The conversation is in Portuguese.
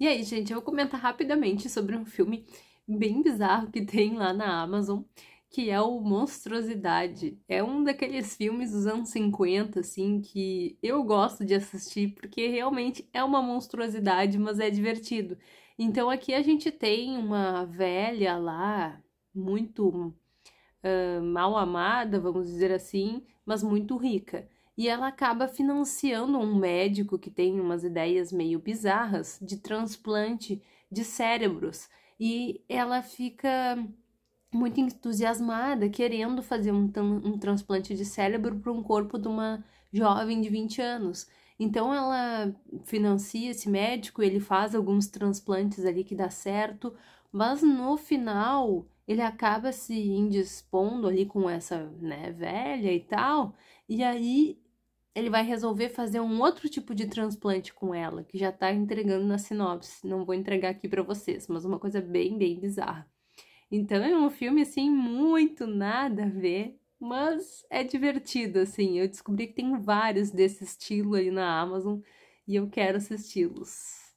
E aí, gente, eu vou comentar rapidamente sobre um filme bem bizarro que tem lá na Amazon, que é o Monstruosidade. É um daqueles filmes dos anos 50, assim, que eu gosto de assistir, porque realmente é uma monstruosidade, mas é divertido. Então aqui a gente tem uma velha lá, muito uh, mal amada, vamos dizer assim, mas muito rica e ela acaba financiando um médico que tem umas ideias meio bizarras de transplante de cérebros e ela fica muito entusiasmada querendo fazer um, um transplante de cérebro para um corpo de uma jovem de 20 anos. Então ela financia esse médico, ele faz alguns transplantes ali que dá certo, mas no final ele acaba se indispondo ali com essa né, velha e tal, e aí ele vai resolver fazer um outro tipo de transplante com ela, que já tá entregando na sinopse. Não vou entregar aqui para vocês, mas uma coisa bem, bem bizarra. Então é um filme assim muito nada a ver, mas é divertido assim. Eu descobri que tem vários desse estilo aí na Amazon e eu quero assisti-los.